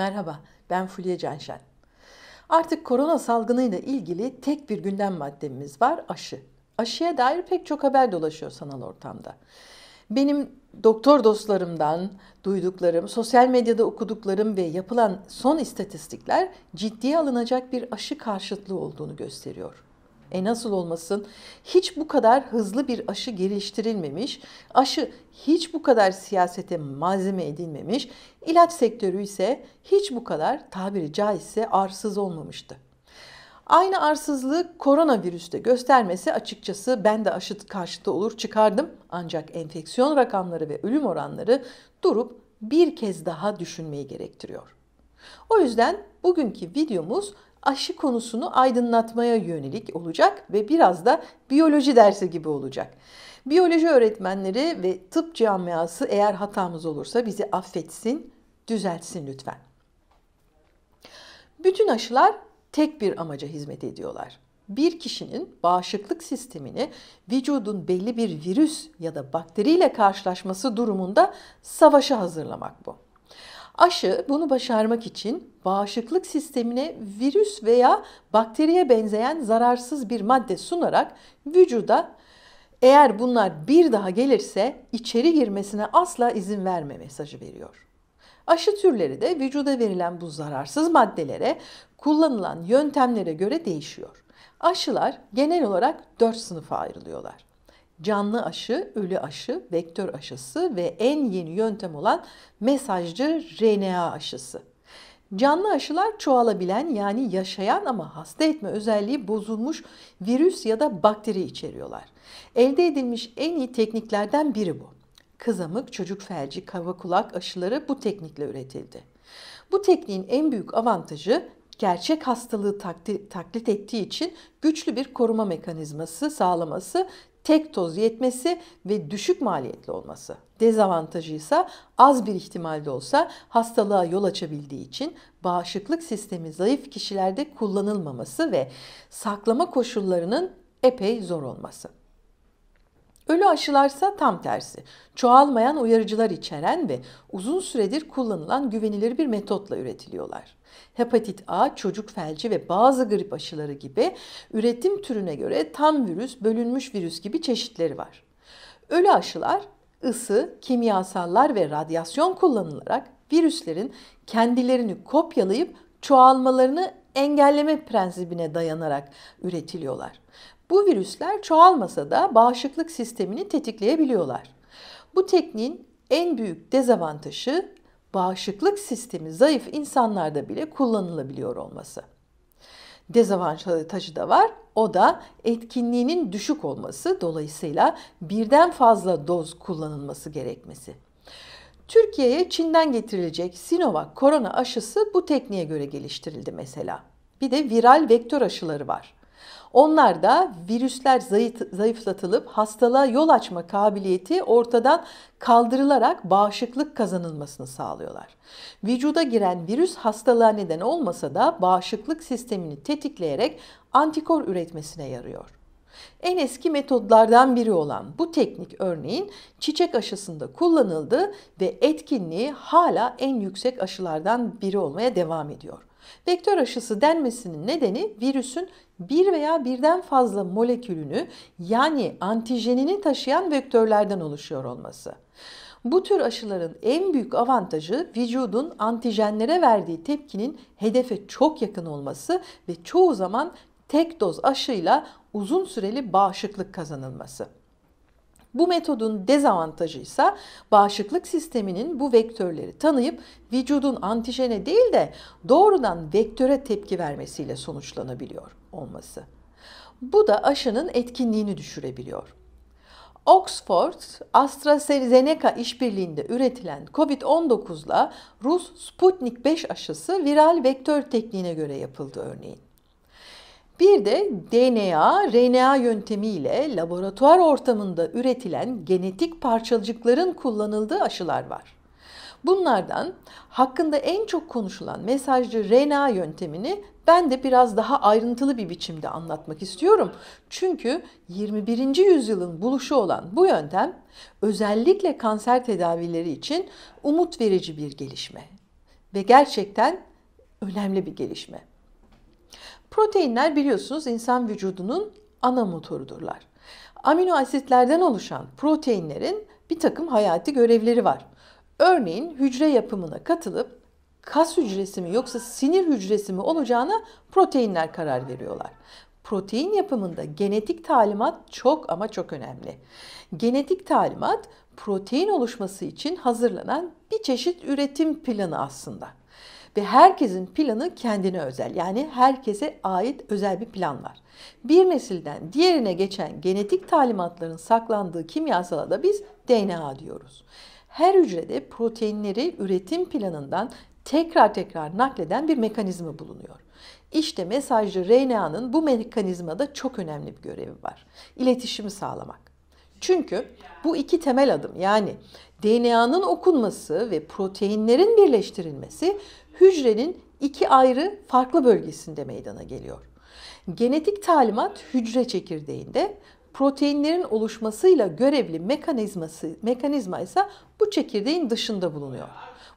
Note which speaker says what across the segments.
Speaker 1: Merhaba, ben Fulya Canşen. Artık korona salgınıyla ilgili tek bir gündem maddemiz var, aşı. Aşıya dair pek çok haber dolaşıyor sanal ortamda. Benim doktor dostlarımdan duyduklarım, sosyal medyada okuduklarım ve yapılan son istatistikler ciddiye alınacak bir aşı karşıtlığı olduğunu gösteriyor. E nasıl olmasın? Hiç bu kadar hızlı bir aşı geliştirilmemiş, aşı hiç bu kadar siyasete malzeme edilmemiş, ilaç sektörü ise hiç bu kadar tabiri caizse arsız olmamıştı. Aynı arsızlığı koronavirüste göstermesi açıkçası ben de aşıt karşıtı olur çıkardım. Ancak enfeksiyon rakamları ve ölüm oranları durup bir kez daha düşünmeyi gerektiriyor. O yüzden bugünkü videomuz aşı konusunu aydınlatmaya yönelik olacak ve biraz da biyoloji dersi gibi olacak. Biyoloji öğretmenleri ve tıp camiası eğer hatamız olursa bizi affetsin, düzeltsin lütfen. Bütün aşılar tek bir amaca hizmet ediyorlar. Bir kişinin bağışıklık sistemini vücudun belli bir virüs ya da bakteriyle karşılaşması durumunda savaşa hazırlamak bu. Aşı bunu başarmak için bağışıklık sistemine virüs veya bakteriye benzeyen zararsız bir madde sunarak vücuda eğer bunlar bir daha gelirse içeri girmesine asla izin verme mesajı veriyor. Aşı türleri de vücuda verilen bu zararsız maddelere kullanılan yöntemlere göre değişiyor. Aşılar genel olarak 4 sınıfa ayrılıyorlar canlı aşı, ölü aşı, vektör aşısı ve en yeni yöntem olan mesajcı RNA aşısı. Canlı aşılar çoğalabilen yani yaşayan ama hasta etme özelliği bozulmuş virüs ya da bakteri içeriyorlar. Elde edilmiş en iyi tekniklerden biri bu. Kızamık, çocuk felci, kava kulak aşıları bu teknikle üretildi. Bu tekniğin en büyük avantajı gerçek hastalığı taklit ettiği için güçlü bir koruma mekanizması sağlaması tek toz yetmesi ve düşük maliyetli olması. Dezavantajı ise az bir ihtimalde olsa hastalığa yol açabildiği için bağışıklık sistemi zayıf kişilerde kullanılmaması ve saklama koşullarının epey zor olması. Ölü aşılarsa tam tersi. Çoğalmayan uyarıcılar içeren ve uzun süredir kullanılan güvenilir bir metotla üretiliyorlar. Hepatit A, çocuk felci ve bazı grip aşıları gibi üretim türüne göre tam virüs, bölünmüş virüs gibi çeşitleri var. Ölü aşılar ısı, kimyasallar ve radyasyon kullanılarak virüslerin kendilerini kopyalayıp çoğalmalarını engelleme prensibine dayanarak üretiliyorlar. Bu virüsler çoğalmasa da bağışıklık sistemini tetikleyebiliyorlar. Bu tekniğin en büyük dezavantajı bağışıklık sistemi zayıf insanlarda bile kullanılabiliyor olması. Dezavantajı da var. O da etkinliğinin düşük olması dolayısıyla birden fazla doz kullanılması gerekmesi. Türkiye'ye Çin'den getirilecek Sinovac korona aşısı bu tekniğe göre geliştirildi mesela. Bir de viral vektör aşıları var. Onlar da virüsler zayıflatılıp hastalığa yol açma kabiliyeti ortadan kaldırılarak bağışıklık kazanılmasını sağlıyorlar. Vücuda giren virüs hastalığa neden olmasa da bağışıklık sistemini tetikleyerek antikor üretmesine yarıyor. En eski metodlardan biri olan bu teknik örneğin çiçek aşısında kullanıldı ve etkinliği hala en yüksek aşılardan biri olmaya devam ediyor. Vektör aşısı denmesinin nedeni virüsün bir veya birden fazla molekülünü yani antijenini taşıyan vektörlerden oluşuyor olması. Bu tür aşıların en büyük avantajı vücudun antijenlere verdiği tepkinin hedefe çok yakın olması ve çoğu zaman tek doz aşıyla uzun süreli bağışıklık kazanılması. Bu metodun dezavantajı ise bağışıklık sisteminin bu vektörleri tanıyıp vücudun antijene değil de doğrudan vektöre tepki vermesiyle sonuçlanabiliyor olması. Bu da aşının etkinliğini düşürebiliyor. Oxford, AstraZeneca işbirliğinde üretilen COVID-19 ile Rus Sputnik 5 aşısı viral vektör tekniğine göre yapıldı örneğin. Bir de DNA, RNA yöntemiyle laboratuvar ortamında üretilen genetik parçacıkların kullanıldığı aşılar var. Bunlardan hakkında en çok konuşulan mesajcı RNA yöntemini ben de biraz daha ayrıntılı bir biçimde anlatmak istiyorum. Çünkü 21. yüzyılın buluşu olan bu yöntem özellikle kanser tedavileri için umut verici bir gelişme ve gerçekten önemli bir gelişme. Proteinler biliyorsunuz insan vücudunun ana motorudurlar. Amino asitlerden oluşan proteinlerin bir takım hayati görevleri var. Örneğin hücre yapımına katılıp kas hücresi mi yoksa sinir hücresi mi olacağına proteinler karar veriyorlar. Protein yapımında genetik talimat çok ama çok önemli. Genetik talimat protein oluşması için hazırlanan bir çeşit üretim planı aslında. Ve herkesin planı kendine özel. Yani herkese ait özel bir plan var. Bir nesilden diğerine geçen genetik talimatların saklandığı kimyasala da biz DNA diyoruz. Her hücrede proteinleri üretim planından tekrar tekrar nakleden bir mekanizma bulunuyor. İşte mesajcı RNA'nın bu mekanizmada çok önemli bir görevi var. İletişimi sağlamak. Çünkü bu iki temel adım yani DNA'nın okunması ve proteinlerin birleştirilmesi hücrenin iki ayrı farklı bölgesinde meydana geliyor. Genetik talimat hücre çekirdeğinde, proteinlerin oluşmasıyla görevli mekanizması, mekanizma ise bu çekirdeğin dışında bulunuyor.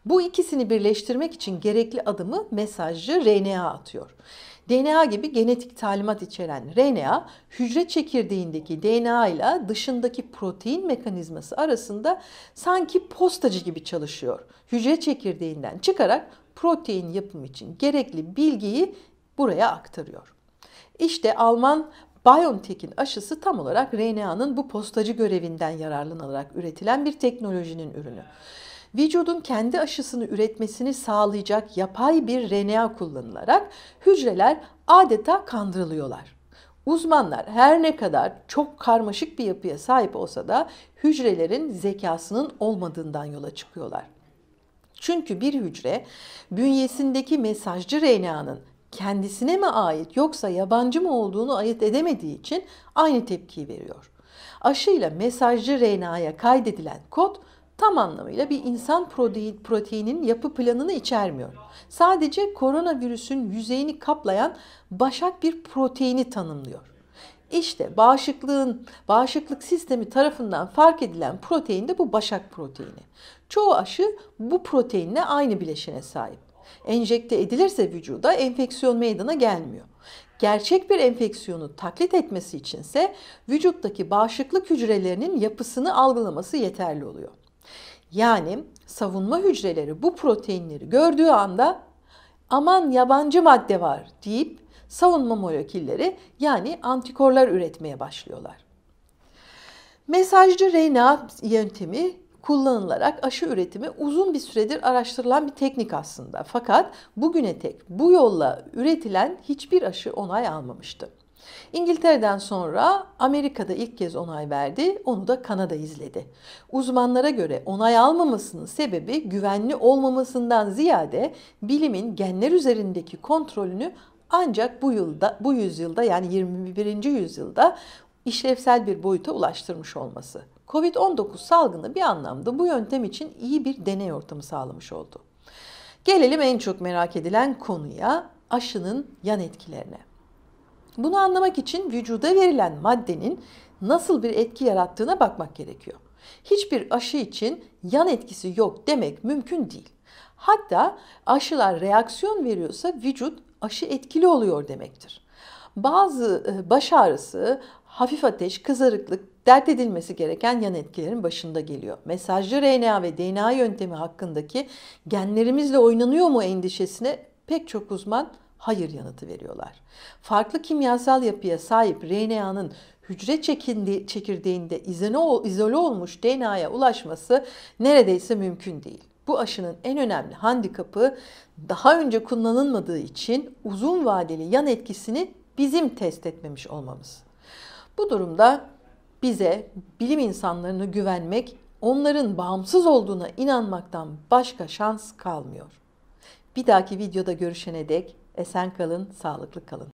Speaker 1: Bu ikisini birleştirmek için gerekli adımı mesajcı RNA atıyor. DNA gibi genetik talimat içeren RNA hücre çekirdeğindeki DNA ile dışındaki protein mekanizması arasında sanki postacı gibi çalışıyor. Hücre çekirdeğinden çıkarak protein yapım için gerekli bilgiyi buraya aktarıyor. İşte Alman BioNTech'in aşısı tam olarak RNA'nın bu postacı görevinden yararlanarak üretilen bir teknolojinin ürünü vücudun kendi aşısını üretmesini sağlayacak yapay bir RNA kullanılarak hücreler adeta kandırılıyorlar. Uzmanlar her ne kadar çok karmaşık bir yapıya sahip olsa da hücrelerin zekasının olmadığından yola çıkıyorlar. Çünkü bir hücre bünyesindeki mesajcı RNA'nın kendisine mi ait yoksa yabancı mı olduğunu ayırt edemediği için aynı tepkiyi veriyor. Aşıyla mesajcı RNA'ya kaydedilen kod tam anlamıyla bir insan proteinin yapı planını içermiyor. Sadece koronavirüsün yüzeyini kaplayan başak bir proteini tanımlıyor. İşte bağışıklığın, bağışıklık sistemi tarafından fark edilen protein de bu başak proteini. Çoğu aşı bu proteinle aynı bileşene sahip. Enjekte edilirse vücuda enfeksiyon meydana gelmiyor. Gerçek bir enfeksiyonu taklit etmesi içinse vücuttaki bağışıklık hücrelerinin yapısını algılaması yeterli oluyor yani savunma hücreleri bu proteinleri gördüğü anda aman yabancı madde var deyip savunma molekülleri yani antikorlar üretmeye başlıyorlar. Mesajcı RNA yöntemi kullanılarak aşı üretimi uzun bir süredir araştırılan bir teknik aslında. Fakat bugüne tek bu yolla üretilen hiçbir aşı onay almamıştı. İngiltere'den sonra Amerika'da ilk kez onay verdi, onu da Kanada izledi. Uzmanlara göre onay almamasının sebebi güvenli olmamasından ziyade bilimin genler üzerindeki kontrolünü ancak bu yılda bu yüzyılda yani 21. yüzyılda işlevsel bir boyuta ulaştırmış olması. Covid-19 salgını bir anlamda bu yöntem için iyi bir deney ortamı sağlamış oldu. Gelelim en çok merak edilen konuya, aşının yan etkilerine. Bunu anlamak için vücuda verilen maddenin nasıl bir etki yarattığına bakmak gerekiyor. Hiçbir aşı için yan etkisi yok demek mümkün değil. Hatta aşılar reaksiyon veriyorsa vücut aşı etkili oluyor demektir. Bazı e, baş ağrısı, hafif ateş, kızarıklık, dert edilmesi gereken yan etkilerin başında geliyor. Mesajlı RNA ve DNA yöntemi hakkındaki genlerimizle oynanıyor mu endişesine pek çok uzman hayır yanıtı veriyorlar. Farklı kimyasal yapıya sahip RNA'nın hücre çekirdeğinde izole olmuş DNA'ya ulaşması neredeyse mümkün değil. Bu aşının en önemli handikapı daha önce kullanılmadığı için uzun vadeli yan etkisini bizim test etmemiş olmamız. Bu durumda bize bilim insanlarına güvenmek, onların bağımsız olduğuna inanmaktan başka şans kalmıyor. Bir dahaki videoda görüşene dek Esen kalın, sağlıklı kalın.